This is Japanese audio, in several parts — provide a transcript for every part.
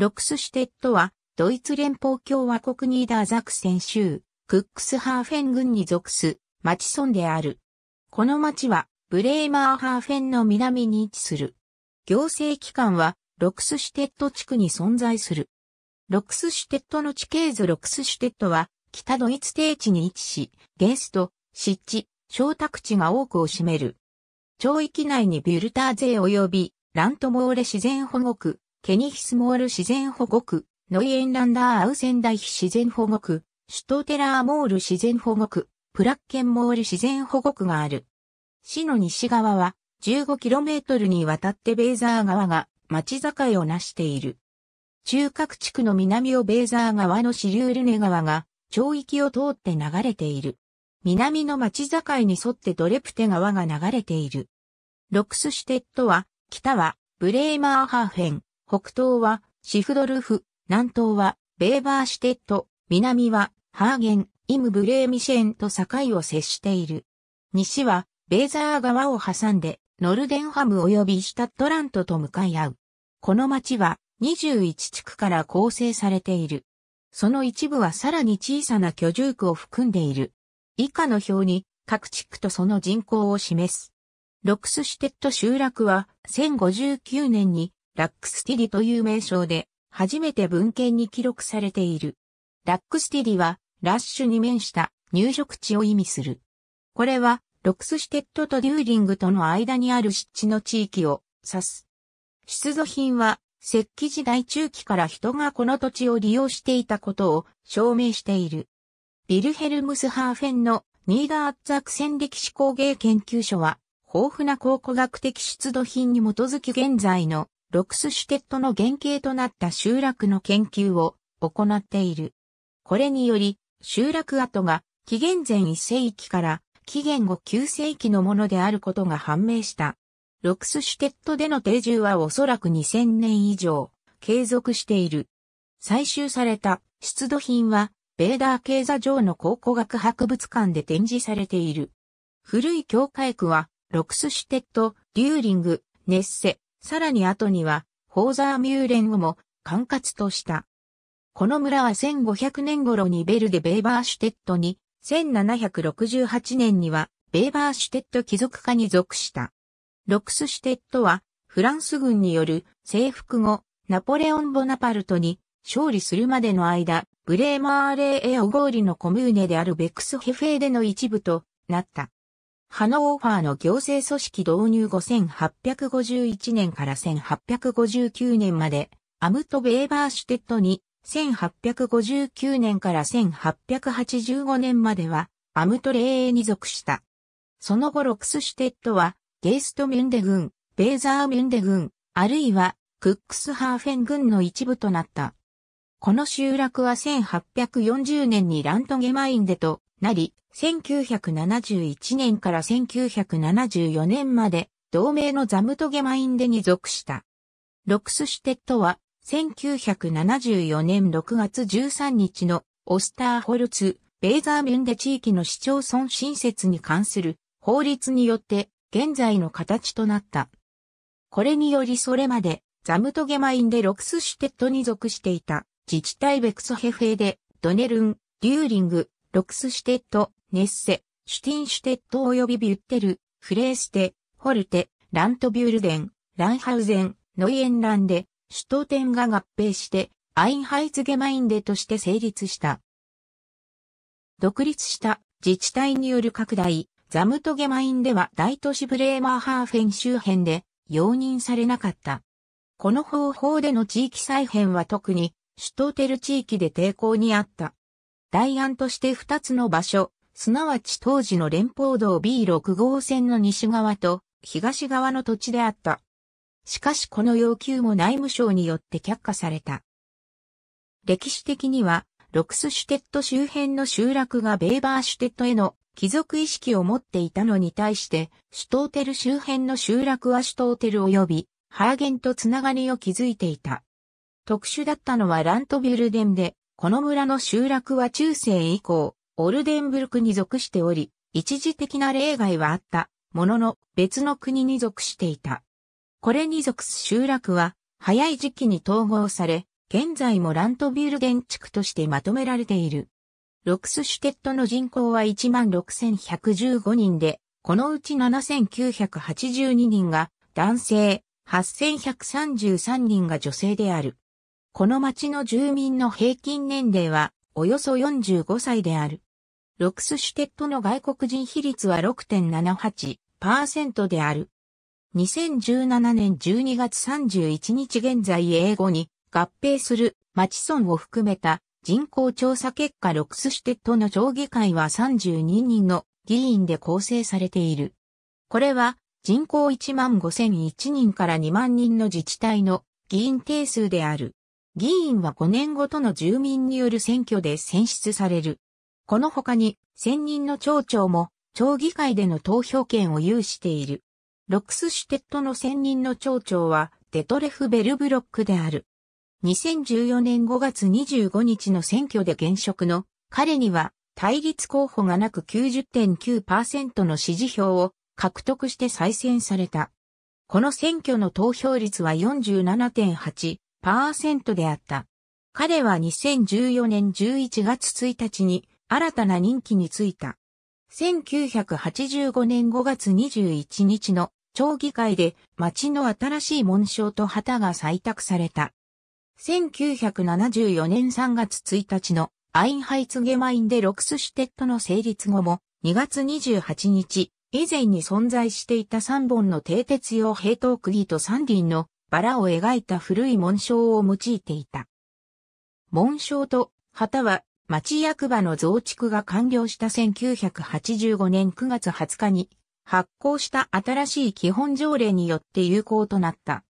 ロックスシュテットは、ドイツ連邦共和国ニーダーザクセン州、クックスハーフェン郡に属す、町村である。この町は、ブレーマーハーフェンの南に位置する。行政機関は、ロックスシュテット地区に存在する。ロックスシュテットの地形図ロックスシュテットは、北ドイツ低地に位置し、ゲスト、湿地、小宅地が多くを占める。町域内にビュルターゼ及び、ラントモーレ自然保護区、ケニヒスモール自然保護区、ノイエンランダーアウセンダイヒ自然保護区、シュトーテラーモール自然保護区、プラッケンモール自然保護区がある。市の西側は 15km にわたってベーザー川が町境をなしている。中核地区の南をベーザー川の支流ルネ川が町域を通って流れている。南の町境に沿ってドレプテ川が流れている。ロックスシュテットは、北はブレーマーハーフェン、北東はシフドルフ、南東はベーバーシュテッド、南はハーゲン、イムブレーミシェンと境を接している。西はベーザー川を挟んでノルデンハム及びシュタットラントと向かい合う。この町は21地区から構成されている。その一部はさらに小さな居住区を含んでいる。以下の表に各地区とその人口を示す。ロックスシュテット集落は1059年にラックスティディという名称で、初めて文献に記録されている。ラックスティディは、ラッシュに面した入植地を意味する。これは、ロクスシテッドとデューリングとの間にある湿地の地域を指す。出土品は、石器時代中期から人がこの土地を利用していたことを証明している。ビルヘルムス・ハーフェンのニーダー・アッツ・アクセン歴史工芸研究所は、豊富な考古学的出土品に基づき現在のロクスシュテットの原型となった集落の研究を行っている。これにより、集落跡が紀元前1世紀から紀元後9世紀のものであることが判明した。ロクスシュテットでの定住はおそらく2000年以上継続している。採集された出土品はベーダー経座城の考古学博物館で展示されている。古い教会区はロクスシュテット、デューリング、ネッセ、さらに後には、ホーザーミューレンをも管轄とした。この村は1500年頃にベルデ・ベーバーシュテッドに、1768年にはベーバーシュテッド貴族化に属した。ロクスシュテッドは、フランス軍による征服後、ナポレオン・ボナパルトに勝利するまでの間、ブレーマーレーエオゴーリのコムーネであるベクスヘフェーデの一部となった。ハノーファーの行政組織導入5851年から1859年まで、アムト・ベーバーシュテッドに、1859年から1885年までは、アムトレーに属した。その後ロクスシュテッドは、ゲーストミュンデ軍、ベーザーミュンデ軍、あるいは、クックスハーフェン軍の一部となった。この集落は1840年にラントゲマインデとなり、1971年から1974年まで、同盟のザムトゲマインデに属した。ロクスシュテットは、1974年6月13日のオスターホルツ、ベーザーミュンデ地域の市町村新設に関する法律によって現在の形となった。これによりそれまでザムトゲマインでロクスシュテットに属していた自治体ベクソヘフェでドネルン、デューリング、ロクスシュテット、ネッセ、シュティンシュテット及びビュッテル、フレーステ、ホルテ、ラントビュルデン、ランハウゼン、ノイエンランデ、首都ンが合併して、アインハイツゲマインデとして成立した。独立した自治体による拡大、ザムトゲマインでは大都市ブレーマーハーフェン周辺で容認されなかった。この方法での地域再編は特に首都テル地域で抵抗にあった。代案として2つの場所、すなわち当時の連邦道 B6 号線の西側と東側の土地であった。しかしこの要求も内務省によって却下された。歴史的には、ロクスシュテット周辺の集落がベーバーシュテットへの貴族意識を持っていたのに対して、シュトーテル周辺の集落はシュトーテル及び、ハーゲンとつながりを築いていた。特殊だったのはラントビュルデンで、この村の集落は中世以降、オルデンブルクに属しており、一時的な例外はあった、ものの別の国に属していた。これに属す集落は、早い時期に統合され、現在もラントビルデン地区としてまとめられている。ロクスシュテットの人口は16,115人で、このうち7,982人が男性、8,133人が女性である。この町の住民の平均年齢はおよそ45歳である。ロクスシュテットの外国人比率は6.78%である。2017年12月31日現在英語に合併する町村を含めた人口調査結果ロクスシュテットの町議会は32人の議員で構成されている。これは人口1万5001人から2万人の自治体の議員定数である。議員は5年ごとの住民による選挙で選出される。この他に、専任の町長も、町議会での投票権を有している。ロックスシュテットの専任の町長は、デトレフ・ベルブロックである。2014年5月25日の選挙で現職の彼には対立候補がなく90.9%の支持票を獲得して再選された。この選挙の投票率は47.8、パーセントであった。彼は2014年11月1日に新たな任期に就いた。1985年5月21日の町議会で町の新しい紋章と旗が採択された。1974年3月1日のアインハイツゲマインでロクスシュテットの成立後も2月28日、以前に存在していた3本の停鉄用平等釘と3輪のバラを描いた古い紋章を用いていた。紋章と旗は町役場の増築が完了した1985年9月20日に発行した新しい基本条例によって有効となった。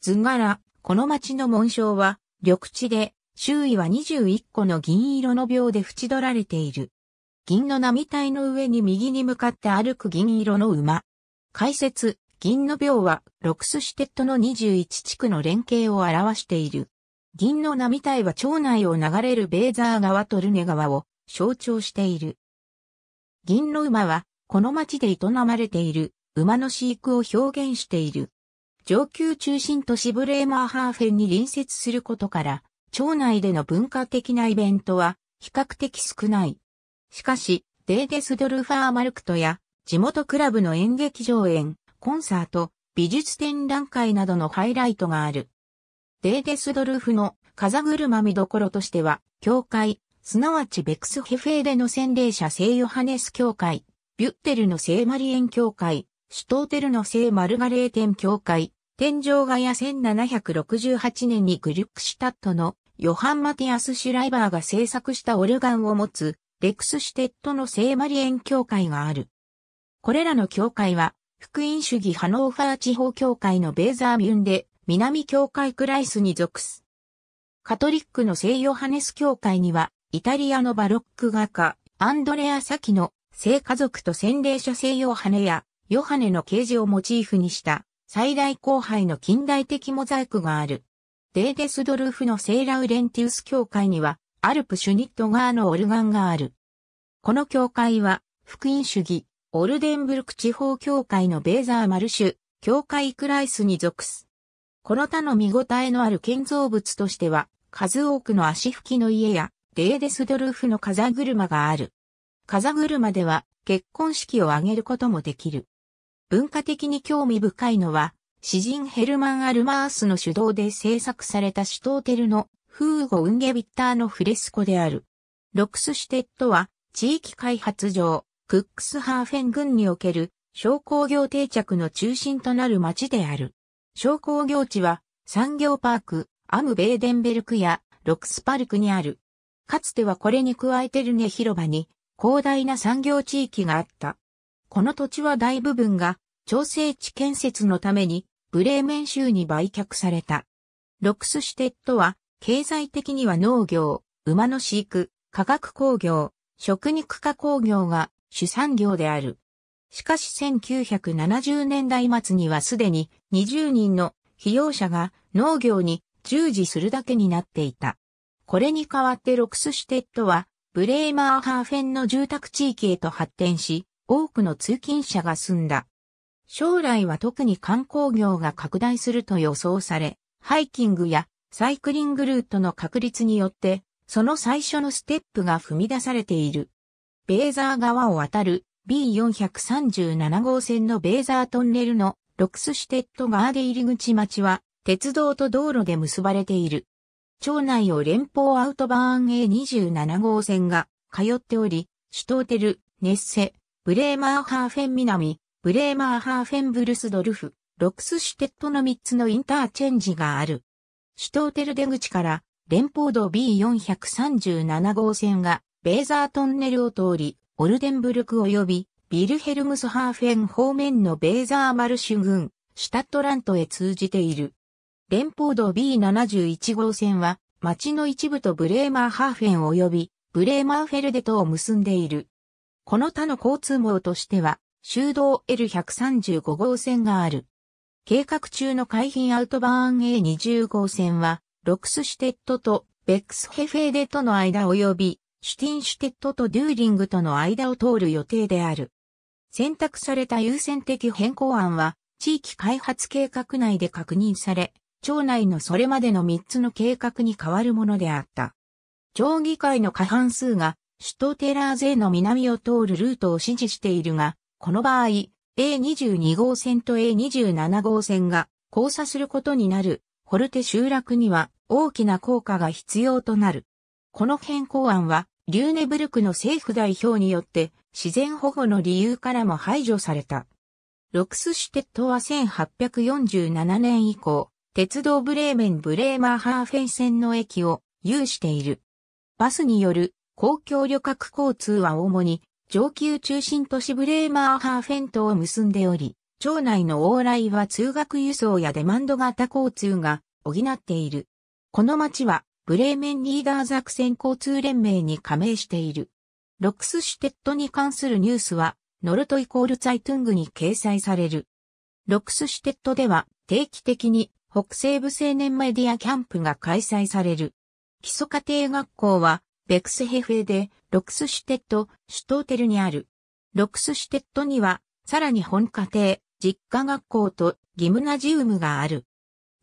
図柄、この町の紋章は緑地で周囲は21個の銀色の秒で縁取られている。銀の波体の上に右に向かって歩く銀色の馬。解説、銀の病は、ロクスシテットの21地区の連携を表している。銀の波帯は町内を流れるベーザー川とルネ川を象徴している。銀の馬は、この町で営まれている馬の飼育を表現している。上級中心都市ブレーマーハーフェンに隣接することから、町内での文化的なイベントは比較的少ない。しかし、デーデスドルファーマルクトや地元クラブの演劇上演、コンサート、美術展覧会などのハイライトがある。デーデスドルフの風車見どころとしては、教会、すなわちベクスヘフェーデの洗礼者聖ヨハネス教会、ビュッテルの聖マリエン教会、シュトーテルの聖マルガレーテン教会、天井画や1768年にグリュックシュタットのヨハン・マティアス・シュライバーが制作したオルガンを持つレクスシュテットの聖マリエン教会がある。これらの教会は福音主義ハノーファー地方教会のベーザーミュンで、南教会クライスに属す。カトリックの聖ヨハネス教会には、イタリアのバロック画家、アンドレア・サキの、聖家族と洗礼者聖ヨハネや、ヨハネの啓示をモチーフにした、最大後輩の近代的モザイクがある。デーデスドルフの聖ラウレンティウス教会には、アルプシュニット側のオルガンがある。この教会は、福音主義、オルデンブルク地方教会のベーザーマルシュ、教会クライスに属す。この他の見応えのある建造物としては、数多くの足拭きの家や、レーデスドルフの風車がある。風車では、結婚式を挙げることもできる。文化的に興味深いのは、詩人ヘルマン・アルマースの主導で制作されたシュトーテルのフーゴ・ウンゲビッターのフレスコである。ロクスシュテットは地域開発上、クックスハーフェン郡における商工業定着の中心となる町である。商工業地は産業パーク、アムベーデンベルクやロックスパルクにある。かつてはこれに加えてルネ広場に広大な産業地域があった。この土地は大部分が調整地建設のためにブレーメン州に売却された。ロックスシュテッドは経済的には農業、馬の飼育、化学工業、食肉加工業が主産業である。しかし1970年代末にはすでに20人の被用者が農業に従事するだけになっていた。これに代わってロクスシュテットはブレーマーハーフェンの住宅地域へと発展し、多くの通勤者が住んだ。将来は特に観光業が拡大すると予想され、ハイキングやサイクリングルートの確立によって、その最初のステップが踏み出されている。ベーザー川を渡る B437 号線のベーザートンネルのロクスシュテットガーデ入口町は鉄道と道路で結ばれている。町内を連邦アウトバーン A27 号線が通っており、シュトーテル、ネッセ、ブレーマーハーフェン南、ブレーマーハーフェンブルスドルフ、ロクスシュテットの3つのインターチェンジがある。シュトーテル出口から連邦道 B437 号線がベーザートンネルを通り、オルデンブルク及び、ビルヘルムスハーフェン方面のベーザーマルシュ郡、シュタットラントへ通じている。連邦道 B71 号線は、町の一部とブレーマーハーフェン及び、ブレーマーフェルデとを結んでいる。この他の交通網としては、修道 L135 号線がある。計画中の海浜アウトバーン A20 号線は、ロクスシュテットとベックスヘフェーデとの間及び、シュティンシュテットとデューリングとの間を通る予定である。選択された優先的変更案は、地域開発計画内で確認され、町内のそれまでの3つの計画に変わるものであった。町議会の過半数が、首都テラーゼの南を通るルートを支持しているが、この場合、A22 号線と A27 号線が交差することになる、ホルテ集落には大きな効果が必要となる。この変更案は、リューネブルクの政府代表によって自然保護の理由からも排除された。ロクスシュテットは1847年以降、鉄道ブレーメンブレーマーハーフェン線の駅を有している。バスによる公共旅客交通は主に上級中心都市ブレーマーハーフェンとを結んでおり、町内の往来は通学輸送やデマンド型交通が補っている。この町はブレーメンリーダー作戦交通連盟に加盟している。ロックスシュテットに関するニュースは、ノルトイコールツァイトゥングに掲載される。ロックスシュテットでは、定期的に北西部青年メディアキャンプが開催される。基礎家庭学校は、ベクスヘフェで、ロックスシュテット、シュトーテルにある。ロックスシュテットには、さらに本家庭、実家学校とギムナジウムがある。